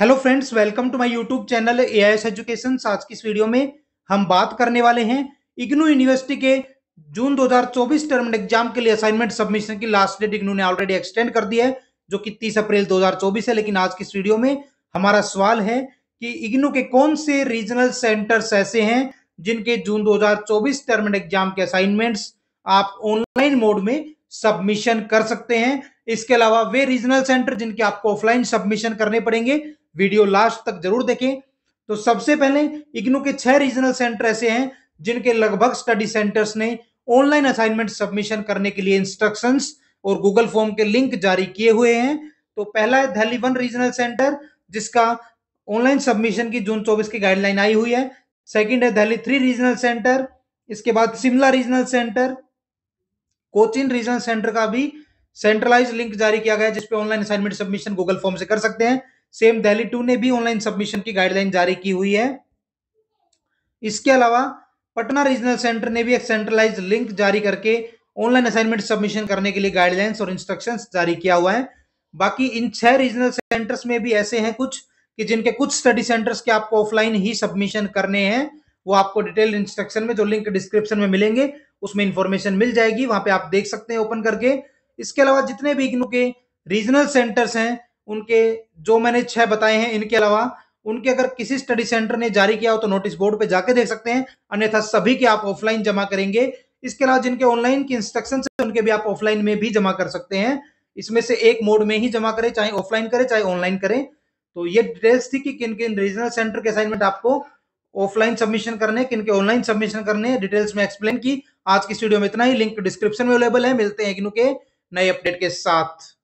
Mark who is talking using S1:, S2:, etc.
S1: hello friends welcome to my YouTube channel A education आज की इस वीडियो में हम बात करने वाले हैं इग्नू यूनिवर्सिटी के जून 2024 टर्म एग्जाम के लिए असाइनमेंट सबमिशन की लास्ट डेट इग्नू ने ऑलरेडी एक्सटेंड कर दिया है जो कि 30 अप्रैल 2024 है लेकिन आज की इस वीडियो में हमारा सवाल है कि इग्नू के कौन से रीजनल सेंटर्स ऐसे हैं जिनके जून दो टर्म एग्जाम के असाइनमेंट्स आप ऑनलाइन मोड में सबमिशन कर सकते हैं इसके अलावा वे रीजनल सेंटर जिनके आपको ऑफलाइन सबमिशन करने पड़ेंगे वीडियो लास्ट तक जरूर देखें तो सबसे पहले इग्नू के छह रीजनल सेंटर ऐसे हैं जिनके लगभग स्टडी सेंटर्स ने ऑनलाइन असाइनमेंट सबमिशन करने के लिए इंस्ट्रक्शंस और गूगल फॉर्म के लिंक जारी किए हुए हैं तो पहला है दिल्ली वन रीजनल सेंटर जिसका ऑनलाइन सबमिशन की जून 24 की गाइडलाइन आई हुई है सेकंड है दिल्ली थ्री रीजनल सेंटर इसके बाद Shimla regional centre Cochin regional centre का भी सेंट्रलाइज लिंक जारी किया गया है जिसपे online assignment submission Google form से कर सकते हैं सेम दहली टू ने भी ऑनलाइन सबमिशन की गाइडलाइन जारी की हुई है इसके अलावा पटना रीजनल सेंटर ने भी एक सेंट्रलाइज लिंक जारी करके ऑनलाइन असाइनमेंट सबमिशन करने के लिए गाइडलाइंस और इंस्ट्रक्शंस जारी किया हुआ है बाकी इन छह रीजनल सेंटर्स में भी ऐसे हैं कुछ कि जिनके कुछ स्टडी सेंटर्स के आपको ऑफलाइन ही सबमिशन करने हैं वो आपको डिटेल इंस्ट्रक्शन में जो लिंक डिस्क्रिप्शन में मिलेंगे उसमें इंफॉर्मेशन मिल जाएगी वहां पे आप देख सकते हैं ओपन करके इसके अलावा जितने भी इग्नू के रीजनल सेंटर्स हैं उनके जो मैंने छह बताए हैं इनके अलावा उनके अगर किसी स्टडी सेंटर ने जारी किया हो तो नोटिस बोर्ड पे जाके देख सकते हैं अन्यथा सभी के आप ऑफलाइन जमा करेंगे इसके अलावा जिनके ऑनलाइन की इंस्ट्रक्शन है उनके भी आप ऑफलाइन में भी जमा कर सकते हैं इसमें से एक मोड में ही जमा करें चाहे ऑफलाइन करें चाहे ऑनलाइन करें तो ये डिटेल्स थी कि किन किन रीजनल सेंटर के असाइनमेंट आपको ऑफलाइन सबमिशन करने किन के ऑनलाइन सबमिशन करने डिटेल्स में एक्सप्लेन की आज की स्टूडियो में इतना ही लिंक डिस्क्रिप्शन में अवेलेबल है मिलते हैं किनके नए अपडेट के साथ